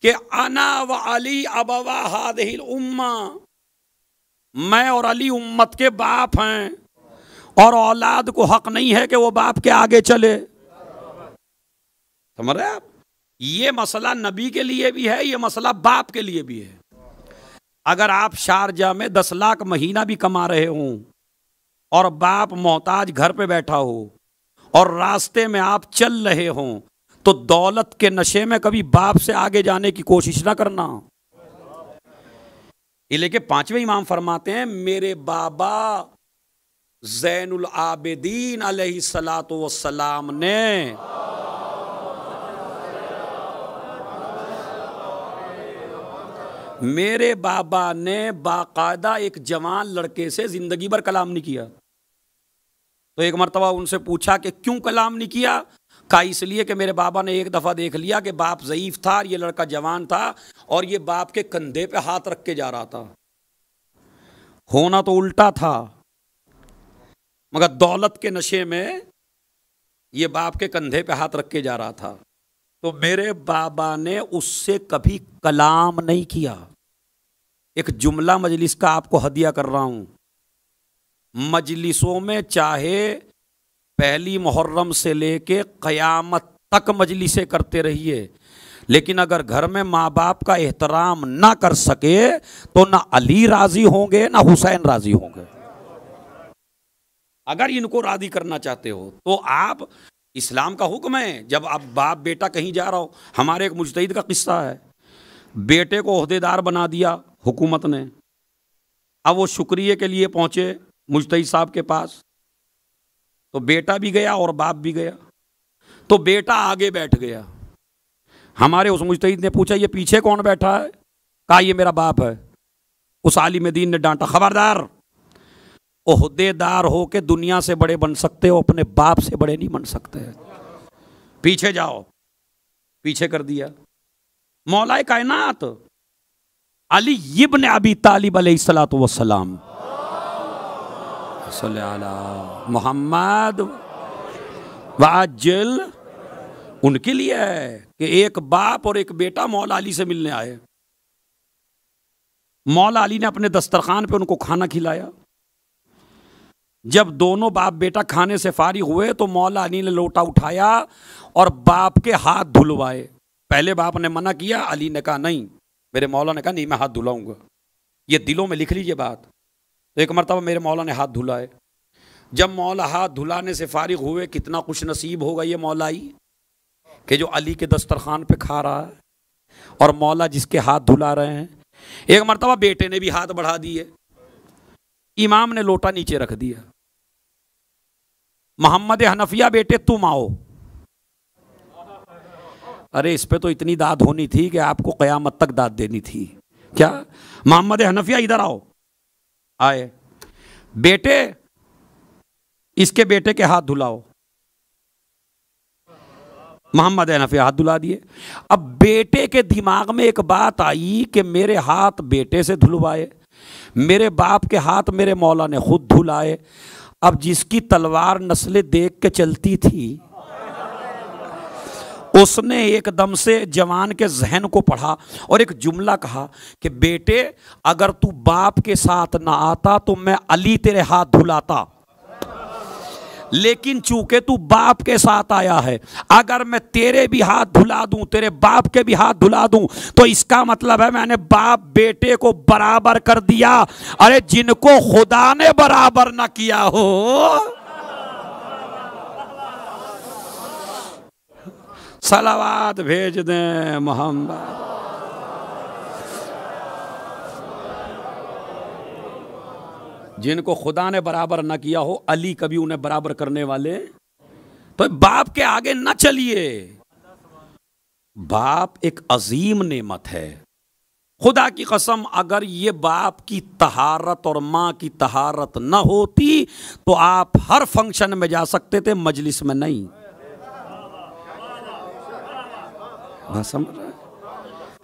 के आना व अली अबवा हादिल उम्मा मैं और अली उम्मत के बाप हैं और औलाद को हक नहीं है कि वो बाप के आगे चले समझ रहे आप ये मसला नबी के लिए भी है ये मसला बाप के लिए भी है अगर आप शारजा में दस लाख महीना भी कमा रहे हों और बाप मोहताज घर पे बैठा हो और रास्ते में आप चल रहे हो तो दौलत के नशे में कभी बाप से आगे जाने की कोशिश ना करना ये लेके पांचवें इमाम फरमाते हैं मेरे बाबा जैनुल आबेदीन सलात सलाम ने मेरे बाबा ने बाकायदा एक जवान लड़के से जिंदगी भर कलाम नहीं किया तो एक मरतबा उनसे पूछा कि क्यों कलाम नहीं किया का इसलिए कि मेरे बाबा ने एक दफ़ा देख लिया कि बाप ज़यीफ़ था और ये लड़का जवान था और ये बाप के कंधे पे हाथ रख के जा रहा था होना तो उल्टा था मगर दौलत के नशे में ये बाप के कंधे पे हाथ रख के जा रहा था तो मेरे बाबा ने उससे कभी कलाम नहीं किया एक जुमला मजलिस का आपको हदिया कर रहा हूँ मजलिसों में चाहे पहली मुहर्रम से लेके क़यामत तक मजलिसें करते रहिए लेकिन अगर घर में माँ बाप का एहतराम ना कर सके तो ना अली राज़ी होंगे ना हुसैन राज़ी होंगे अगर इनको राज़ी करना चाहते हो तो आप इस्लाम का हुक्म है जब आप बाप बेटा कहीं जा रहा हो हमारे एक मुजतद का किस्सा है बेटे को अहदेदार बना दिया हुकूमत ने अब वो शुक्रिया के लिए पहुंचे मुश्तई साहब के पास तो बेटा भी गया और बाप भी गया तो बेटा आगे बैठ गया हमारे उस मुश्तद ने पूछा ये पीछे कौन बैठा है कहा ये मेरा बाप है उस आलिम दीन ने डांटा खबरदार ओहदेदार हो के दुनिया से बड़े बन सकते हो अपने बाप से बड़े नहीं बन सकते पीछे जाओ पीछे कर दिया मौलाए कायनात अली इब्न अबी तालिब अलैहिस्सलातु वसलाम मोहम्मद वाजिल उनके लिए है कि एक बाप और एक बेटा मौला अली से मिलने आए मौला अली ने अपने दस्तरखान पे उनको खाना खिलाया जब दोनों बाप बेटा खाने से फारिग हुए तो मौला अली ने लोटा उठाया और बाप के हाथ धुलवाए पहले बाप ने मना किया अली ने कहा नहीं मेरे मौला ने कहा नहीं मैं हाथ धुलाऊंगा ये दिलों में लिख लीजिए बात तो एक मरतबा मेरे मौला ने हाथ धुलाए जब मौला हाथ धुलाने से फारिग हुए कितना खुश नसीब होगा ये मौलाई कि जो अली के दस्तरखान पे खा रहा है और मौला जिसके हाथ धुला रहे हैं एक मरतबा बेटे ने भी हाथ बढ़ा दिए इमाम ने लोटा नीचे रख दिया मोहम्मद हनफिया बेटे तुम आओ अरे इस पे तो इतनी दाद होनी थी कि आपको क़यामत तक दाद देनी थी क्या मोहम्मद हनफिया इधर आओ आए बेटे इसके बेटे के हाथ धुलाओ मोहम्मद नफ़ी हाथ धुला दिए अब बेटे के दिमाग में एक बात आई कि मेरे हाथ बेटे से धुलवाए मेरे बाप के हाथ मेरे मौला ने खुद धुलाए अब जिसकी तलवार नस्लें देख के चलती थी उसने एकदम से जवान के जहन को पढ़ा और एक जुमला कहा कि बेटे अगर तू बाप के साथ ना आता तो मैं अली तेरे हाथ धुलाता लेकिन चूंकि तू बाप के साथ आया है अगर मैं तेरे भी हाथ धुला दूं तेरे बाप के भी हाथ धुला दूं तो इसका मतलब है मैंने बाप बेटे को बराबर कर दिया अरे जिनको खुदा ने बराबर ना किया हो सलावाद भेज दें मोहम्मद जिनको खुदा ने बराबर ना किया हो अली कभी उन्हें बराबर करने वाले तो बाप के आगे ना चलिए बाप एक अजीम नेमत है खुदा की कसम अगर ये बाप की तहारत और माँ की तहारत ना होती तो आप हर फंक्शन में जा सकते थे मजलिस में नहीं हाँ समझ रहे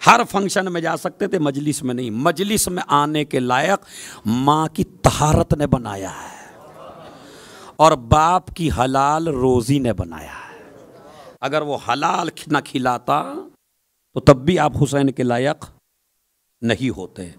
हर फंक्शन में जा सकते थे मजलिस में नहीं मजलिस में आने के लायक माँ की तहारत ने बनाया है और बाप की हलाल रोज़ी ने बनाया है अगर वो हलाल ना खिलाता तो तब भी आप हुसैन के लायक नहीं होते